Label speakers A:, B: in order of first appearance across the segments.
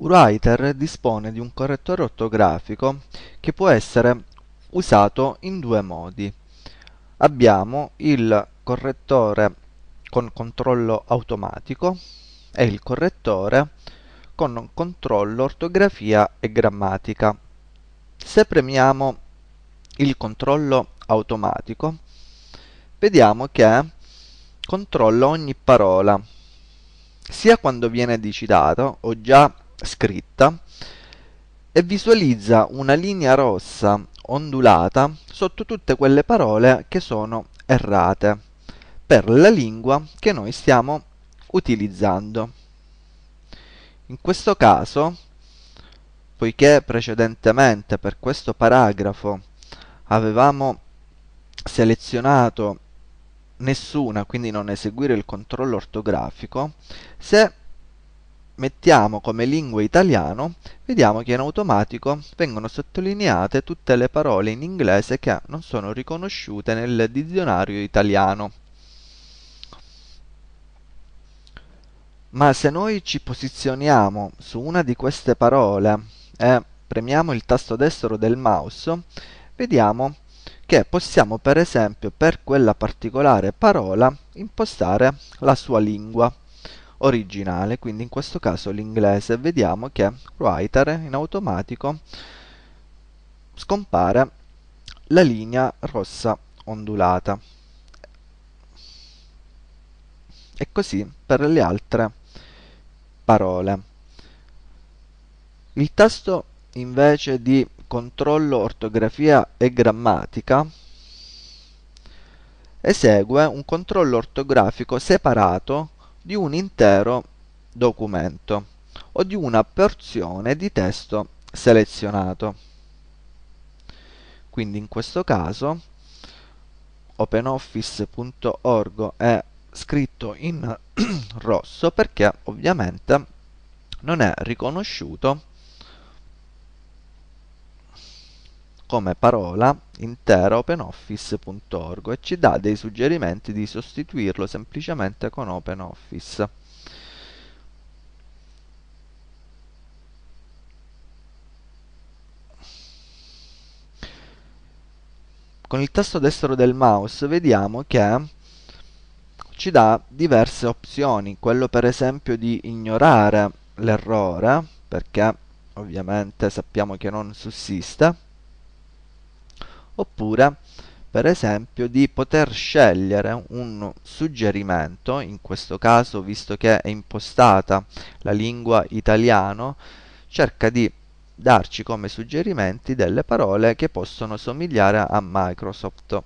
A: Writer dispone di un correttore ortografico che può essere usato in due modi. Abbiamo il correttore con controllo automatico e il correttore con controllo ortografia e grammatica. Se premiamo il controllo automatico, vediamo che controlla ogni parola, sia quando viene digitata o già scritta e visualizza una linea rossa ondulata sotto tutte quelle parole che sono errate per la lingua che noi stiamo utilizzando. In questo caso, poiché precedentemente per questo paragrafo avevamo selezionato nessuna, quindi non eseguire il controllo ortografico, se mettiamo come lingua italiano, vediamo che in automatico vengono sottolineate tutte le parole in inglese che non sono riconosciute nel dizionario italiano. Ma se noi ci posizioniamo su una di queste parole e premiamo il tasto destro del mouse, vediamo che possiamo per esempio per quella particolare parola impostare la sua lingua originale, quindi in questo caso l'inglese, vediamo che writer in automatico scompare la linea rossa ondulata. E così per le altre parole. Il tasto invece di controllo ortografia e grammatica esegue un controllo ortografico separato di un intero documento o di una porzione di testo selezionato. Quindi in questo caso openoffice.org è scritto in rosso perché ovviamente non è riconosciuto come parola intera openoffice.org e ci dà dei suggerimenti di sostituirlo semplicemente con OpenOffice. Con il tasto destro del mouse vediamo che ci dà diverse opzioni, quello per esempio di ignorare l'errore, perché ovviamente sappiamo che non sussiste, oppure per esempio di poter scegliere un suggerimento, in questo caso visto che è impostata la lingua italiano, cerca di darci come suggerimenti delle parole che possono somigliare a Microsoft.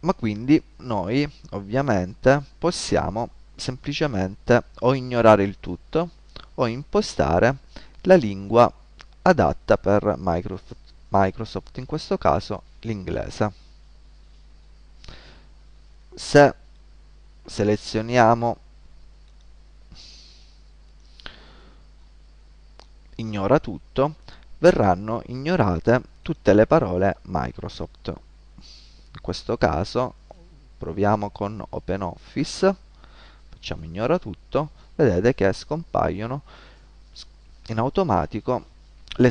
A: Ma quindi noi ovviamente possiamo semplicemente o ignorare il tutto o impostare la lingua adatta per Microsoft. Microsoft, in questo caso l'inglese. Se selezioniamo ignora tutto, verranno ignorate tutte le parole Microsoft. In questo caso proviamo con OpenOffice, facciamo ignora tutto, vedete che scompaiono in automatico le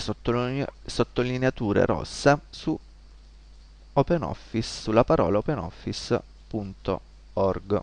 A: sottolineature rossa su OpenOffice, sulla parola openoffice.org.